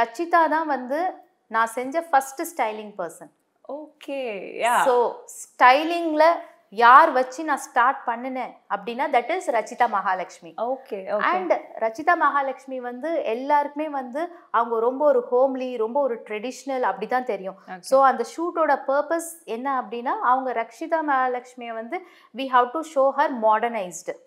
ரச்சிதா தான் வந்து நான் செஞ்ச first styling person okay so ஸ்டைலிங்கில் யார் வச்சு நான் ஸ்டார்ட் பண்ணினேன் அப்படின்னா that is Rachitha Mahalakshmi okay and Rachitha Mahalakshmi வந்து எல்லாருக்குமே வந்து அவங்க ரொம்ப ஒரு ஹோம்லி ரொம்ப ஒரு ட்ரெடிஷ்னல் அப்படி தான் தெரியும் ஸோ அந்த ஷூட்டோட பர்பஸ் என்ன அப்படின்னா அவங்க ரக்ஷிதா மகாலட்சுமியை வந்து we have to show her modernised